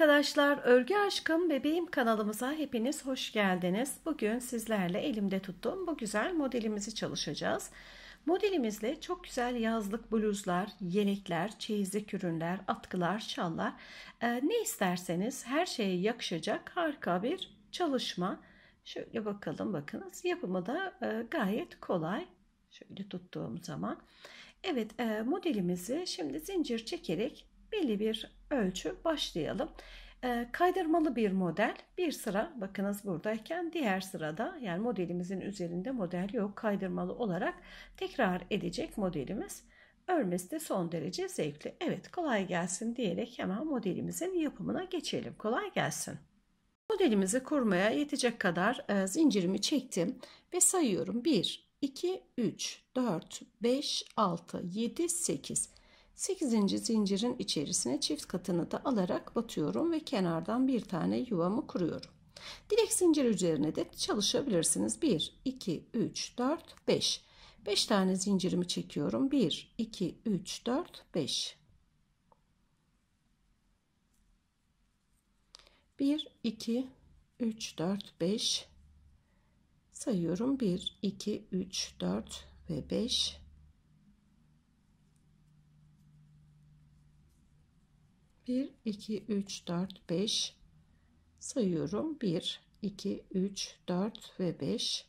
arkadaşlar, Örgü Aşkım Bebeğim kanalımıza hepiniz hoş geldiniz. Bugün sizlerle elimde tuttuğum bu güzel modelimizi çalışacağız. Modelimizle çok güzel yazlık bluzlar, yelekler, çeyizlik ürünler, atkılar, şallar e, ne isterseniz her şeye yakışacak harika bir çalışma. Şöyle bakalım bakınız yapımı da e, gayet kolay. Şöyle tuttuğum zaman. Evet e, modelimizi şimdi zincir çekerek belli bir ölçü başlayalım. Ee, kaydırmalı bir model bir sıra bakınız buradayken diğer sırada yani modelimizin üzerinde model yok kaydırmalı olarak tekrar edecek modelimiz. Örmesi de son derece zevkli. Evet kolay gelsin diyerek hemen modelimizin yapımına geçelim. Kolay gelsin. Modelimizi kurmaya yetecek kadar e, zincirimi çektim ve sayıyorum. 1, 2, 3, 4, 5, 6, 7, 8. 8. zincirin içerisine çift katını da alarak batıyorum ve kenardan bir tane yuvamı kuruyorum. Direkt zincir üzerine de çalışabilirsiniz. 1, 2, 3, 4, 5. 5 tane zincirimi çekiyorum. 1, 2, 3, 4, 5. 1, 2, 3, 4, 5. Sayıyorum. 1, 2, 3, 4 ve 5. 1, 2, 3, 4, 5 sayıyorum. 1, 2, 3, 4 ve 5.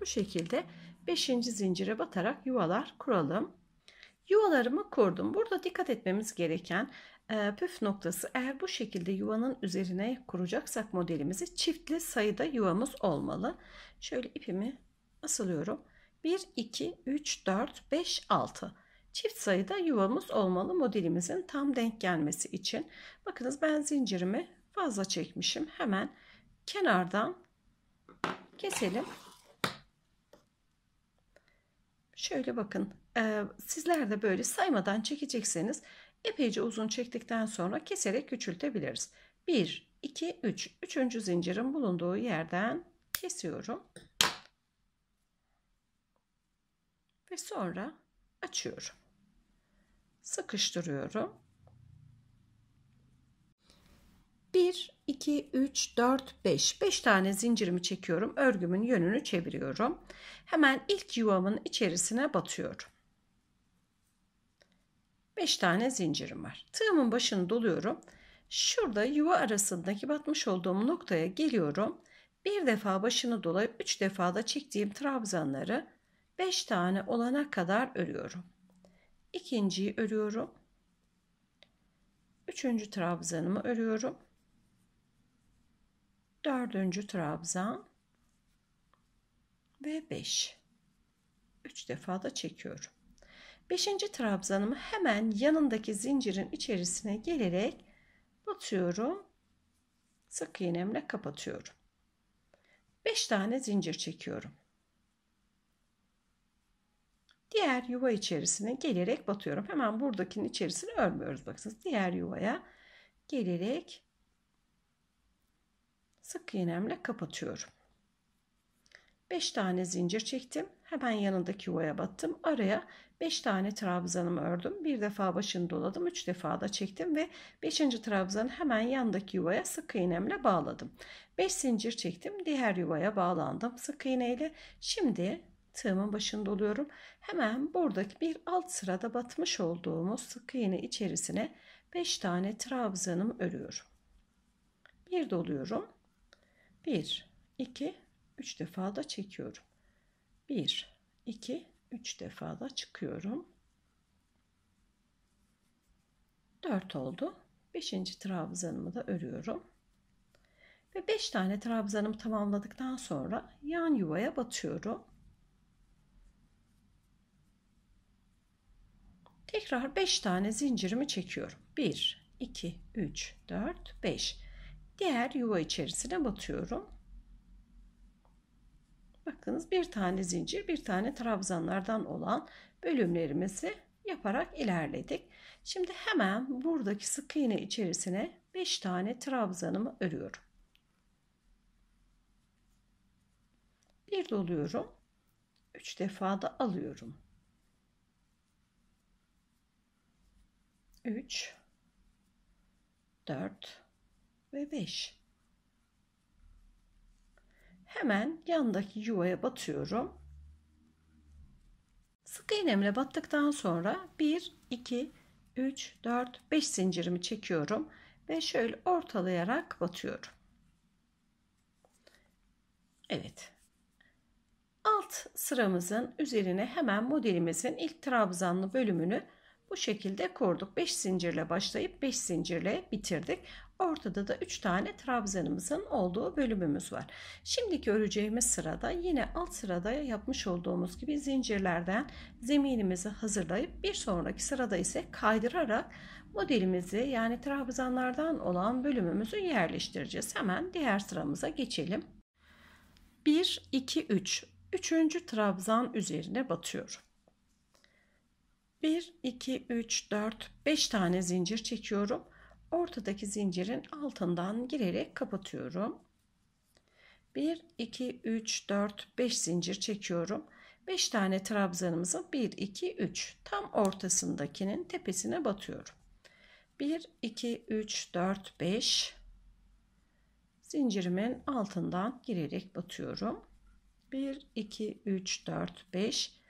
Bu şekilde 5. zincire batarak yuvalar kuralım. Yuvalarımı kurdum. Burada dikkat etmemiz gereken e, püf noktası eğer bu şekilde yuvanın üzerine kuracaksak modelimizi çiftli sayıda yuvamız olmalı. Şöyle ipimi asılıyorum. 1, 2, 3, 4, 5, 6 çift sayıda yuvamız olmalı modelimizin tam denk gelmesi için. Bakınız ben zincirimi fazla çekmişim. Hemen kenardan keselim. Şöyle bakın e, sizler de böyle saymadan çekecekseniz epeyce uzun çektikten sonra keserek küçültebiliriz. 1, 2, 3. Üçüncü zincirin bulunduğu yerden kesiyorum. Ve sonra açıyorum sıkıştırıyorum. 1, 2, 3, 4, 5. 5 tane zincirimi çekiyorum. Örgümün yönünü çeviriyorum. Hemen ilk yuvamın içerisine batıyorum. 5 tane zincirim var. Tığımın başını doluyorum. Şurada yuva arasındaki batmış olduğum noktaya geliyorum. Bir defa başını dolayıp 3 defa da çektiğim trabzanları 5 tane olana kadar örüyorum ikinciyi örüyorum. Üçüncü trabzanımı örüyorum. Dördüncü trabzan ve beş. Üç defa da çekiyorum. Beşinci trabzanımı hemen yanındaki zincirin içerisine gelerek batıyorum. Sık iğnemle kapatıyorum. Beş tane zincir çekiyorum diğer yuva içerisine gelerek batıyorum. Hemen buradakinin içerisini örmüyoruz Baksanız Diğer yuvaya gelerek sık iğnemle kapatıyorum. 5 tane zincir çektim. Hemen yanındaki yuvaya battım. Araya 5 tane trabzanımı ördüm. Bir defa başını doladım. 3 defa da çektim ve 5. trabzanı hemen yandaki yuvaya sık iğnemle bağladım. 5 zincir çektim. Diğer yuvaya bağlandım sık iğneyle. Şimdi tığımın başında oluyorum. Hemen buradaki bir alt sırada batmış olduğumuz sık iğne içerisine 5 tane trabzanımı örüyorum. Bir doluyorum. 1 2 3 defa da çekiyorum. 1 2 3 defa da çıkıyorum. 4 oldu. 5. trabzanımı da örüyorum. Ve 5 tane trabzanımı tamamladıktan sonra yan yuvaya batıyorum. Tekrar 5 tane zincirimi çekiyorum. 1, 2, 3, 4, 5. Diğer yuva içerisine batıyorum. Bakınız bir tane zincir, bir tane trabzanlardan olan bölümlerimizi yaparak ilerledik. Şimdi hemen buradaki sık iğne içerisine 5 tane trabzanımı örüyorum. Bir doluyorum. 3 defa da alıyorum. 3 4 ve 5 hemen yandaki yuvaya batıyorum sık iğnemle battıktan sonra 1 2 3 4 5 zincirimi çekiyorum ve şöyle ortalayarak batıyorum Evet alt sıramızın üzerine hemen modelimizin ilk trabzanlı bölümünü bu şekilde kurduk. 5 zincirle başlayıp 5 zincirle bitirdik. Ortada da 3 tane trabzanımızın olduğu bölümümüz var. Şimdiki öreceğimiz sırada yine alt sırada yapmış olduğumuz gibi zincirlerden zeminimizi hazırlayıp bir sonraki sırada ise kaydırarak modelimizi yani trabzanlardan olan bölümümüzü yerleştireceğiz. Hemen diğer sıramıza geçelim. 1, 2, 3. Üçüncü trabzan üzerine batıyorum. 1, 2, 3, 4, 5 tane zincir çekiyorum. Ortadaki zincirin altından girerek kapatıyorum. 1, 2, 3, 4, 5 zincir çekiyorum. 5 tane trabzanımızın 1, 2, 3 tam ortasındakinin tepesine batıyorum. 1, 2, 3, 4, 5 zincirimin altından girerek batıyorum. 1, 2, 3, 4, 5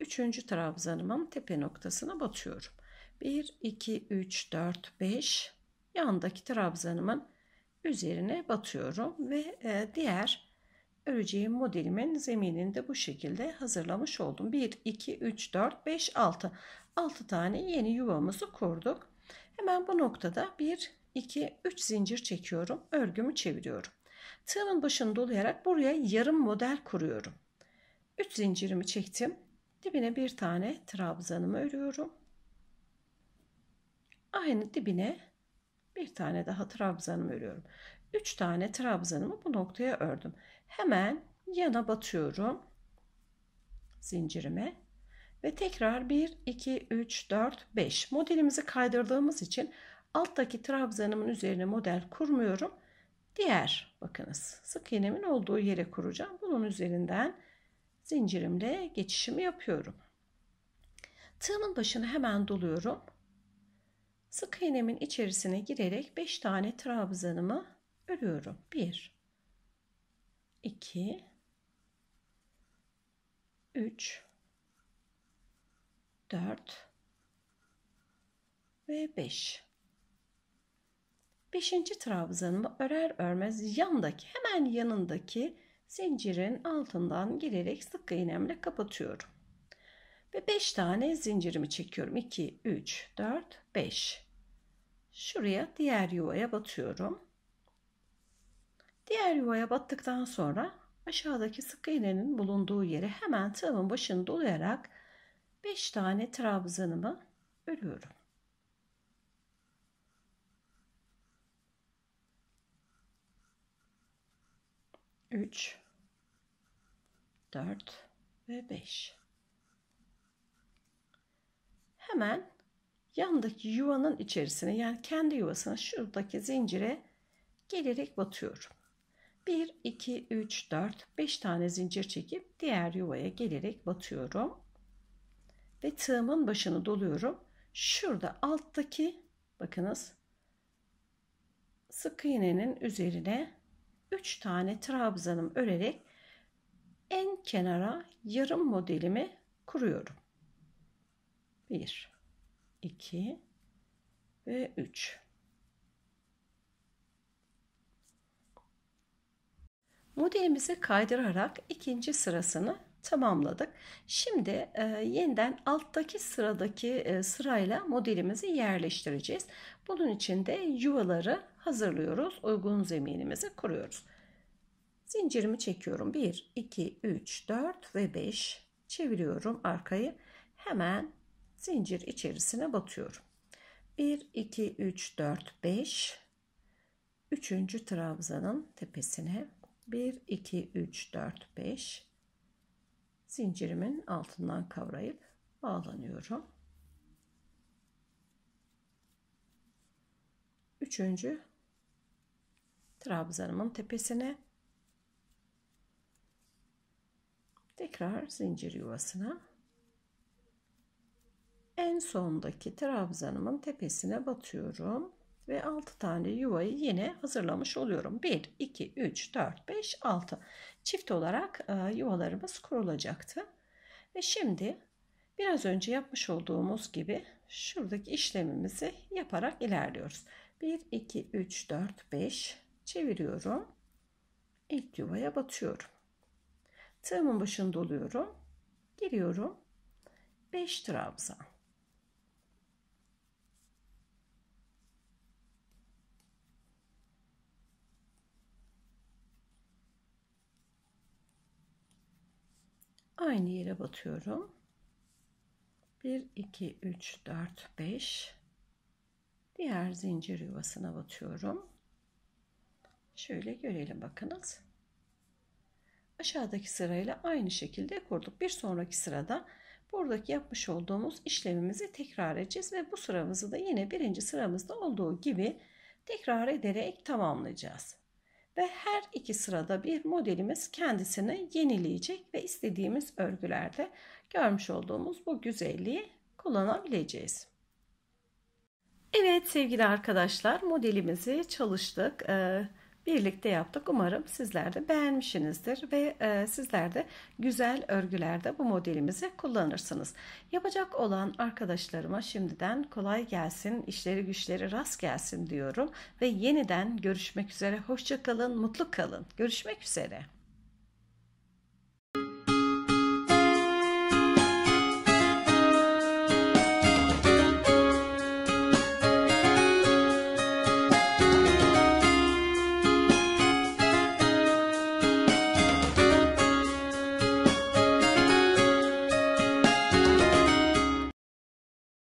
Üçüncü trabzanımın tepe noktasına batıyorum. 1, 2, 3, 4, 5 yandaki trabzanımın üzerine batıyorum ve e, diğer öreceğim modelimin zeminini de bu şekilde hazırlamış oldum. 1, 2, 3, 4, 5, 6. 6 tane yeni yuvamızı kurduk. Hemen bu noktada 1, 2, 3 zincir çekiyorum. Örgümü çeviriyorum. Tığımın başını dolayarak buraya yarım model kuruyorum. 3 zincirimi çektim. Dibine bir tane trabzanımı örüyorum. Aynı dibine bir tane daha trabzanımı örüyorum. 3 tane trabzanımı bu noktaya ördüm. Hemen yana batıyorum zincirime ve tekrar 1 2 3 4 5 modelimizi kaydırdığımız için alttaki trabzanımın üzerine model kurmuyorum. Diğer bakınız sık iğnemin olduğu yere kuracağım. Bunun üzerinden zincirimle geçişimi yapıyorum. Tığımın başını hemen doluyorum. Sık iğnemin içerisine girerek 5 tane trabzanımı örüyorum. 1 2 3 4 ve 5. 5. trabzanımı örer örmez yandaki hemen yanındaki zincirin altından girerek sık iğnemle kapatıyorum. Ve 5 tane zincirimi çekiyorum. 2, 3, 4, 5. Şuraya diğer yuvaya batıyorum. Diğer yuvaya battıktan sonra aşağıdaki sık iğnenin bulunduğu yere hemen tığımın başını dolayarak 5 tane trabzanımı örüyorum. Üç, 4 ve 5. Hemen yandaki yuvanın içerisine yani kendi yuvasına şuradaki zincire gelerek batıyorum. 1, 2, 3, 4, 5 tane zincir çekip diğer yuvaya gelerek batıyorum. Ve tığımın başını doluyorum. Şurada alttaki bakınız sık iğnenin üzerine 3 tane trabzanım örerek kenara yarım modelimi kuruyorum. 1 2 ve 3 Modelimizi kaydırarak ikinci sırasını tamamladık. Şimdi e, yeniden alttaki sıradaki e, sırayla modelimizi yerleştireceğiz. Bunun için de yuvaları hazırlıyoruz. Uygun zeminimizi kuruyoruz. Zincirimi çekiyorum. 1, 2, 3, 4 ve 5 çeviriyorum arkayı. Hemen zincir içerisine batıyorum. 1, 2, 3, 4, 5. Üçüncü trabzanın tepesine 1, 2, 3, 4, 5 zincirimin altından kavrayıp bağlanıyorum. Üçüncü trabzanımın tepesine Tekrar zincir yuvasına en sondaki trabzanımın tepesine batıyorum ve 6 tane yuvayı yine hazırlamış oluyorum. 1, 2, 3, 4, 5, 6 çift olarak e, yuvalarımız kurulacaktı. Ve şimdi biraz önce yapmış olduğumuz gibi şuradaki işlemimizi yaparak ilerliyoruz. 1, 2, 3, 4, 5 çeviriyorum. İlk yuvaya batıyorum. Tığımın başını doluyorum. Giriyorum. 5 trabzan. Aynı yere batıyorum. 1 2 3 4 5 diğer zincir yuvasına batıyorum. Şöyle görelim bakınız aşağıdaki sırayla aynı şekilde kurduk. Bir sonraki sırada buradaki yapmış olduğumuz işlemimizi tekrar edeceğiz ve bu sıramızı da yine birinci sıramızda olduğu gibi tekrar ederek tamamlayacağız. Ve her iki sırada bir modelimiz kendisini yenileyecek ve istediğimiz örgülerde görmüş olduğumuz bu güzelliği kullanabileceğiz. Evet sevgili arkadaşlar modelimizi çalıştık. Ee, birlikte yaptık. Umarım sizler de beğenmişsinizdir ve e, sizler de güzel örgülerde bu modelimizi kullanırsınız. Yapacak olan arkadaşlarıma şimdiden kolay gelsin, işleri güçleri rast gelsin diyorum ve yeniden görüşmek üzere. Hoşçakalın, mutlu kalın. Görüşmek üzere.